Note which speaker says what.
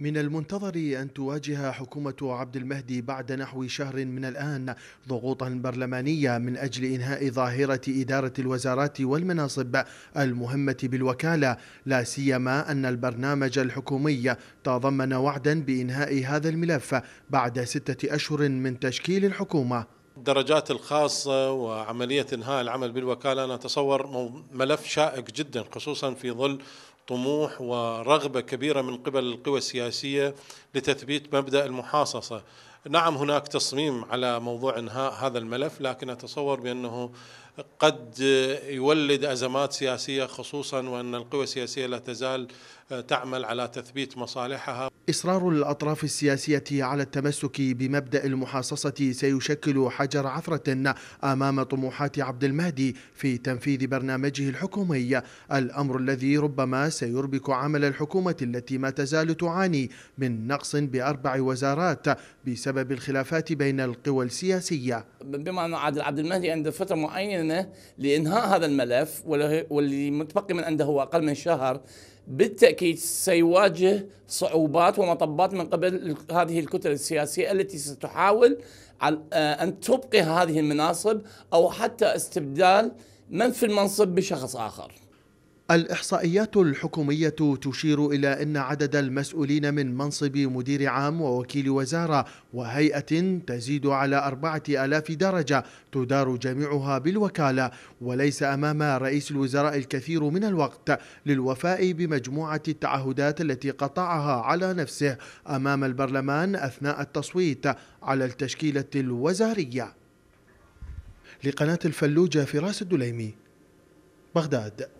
Speaker 1: من المنتظر أن تواجه حكومة عبد المهدي بعد نحو شهر من الآن ضغوطا برلمانية من أجل إنهاء ظاهرة إدارة الوزارات والمناصب المهمة بالوكالة لا سيما أن البرنامج الحكومي تضمن وعدا بإنهاء هذا الملف بعد ستة أشهر من تشكيل الحكومة
Speaker 2: الدرجات الخاصة وعملية إنهاء العمل بالوكالة أنا أتصور ملف شائك جدا خصوصا في ظل طموح ورغبه كبيره من قبل القوى السياسيه لتثبيت مبدا المحاصصه نعم هناك تصميم على موضوع انهاء هذا الملف لكن اتصور بانه قد يولد ازمات سياسيه خصوصا وان القوى السياسيه لا تزال آه، تعمل على تثبيت مصالحها.
Speaker 1: اصرار الاطراف السياسيه على التمسك بمبدا المحاصصه سيشكل حجر عثره امام طموحات عبد المهدي في تنفيذ برنامجه الحكومي، الامر الذي ربما سيربك عمل الحكومه التي ما تزال تعاني من نقص باربع وزارات بسبب بسبب الخلافات بين القوى السياسية
Speaker 3: بما أن عادل عبد المهدي عند فترة معينة لإنهاء هذا الملف واللي متبقي من عنده هو أقل من شهر بالتأكيد سيواجه صعوبات ومطبات من قبل هذه الكتل السياسية التي ستحاول آه، أن تبقي هذه المناصب أو حتى استبدال من في المنصب بشخص آخر
Speaker 1: الإحصائيات الحكومية تشير إلى أن عدد المسؤولين من منصب مدير عام ووكيل وزارة وهيئة تزيد على أربعة آلاف درجة تدار جميعها بالوكالة وليس أمام رئيس الوزراء الكثير من الوقت للوفاء بمجموعة التعهدات التي قطعها على نفسه أمام البرلمان أثناء التصويت على التشكيلة الوزارية لقناة الفلوجة فراس الدليمي بغداد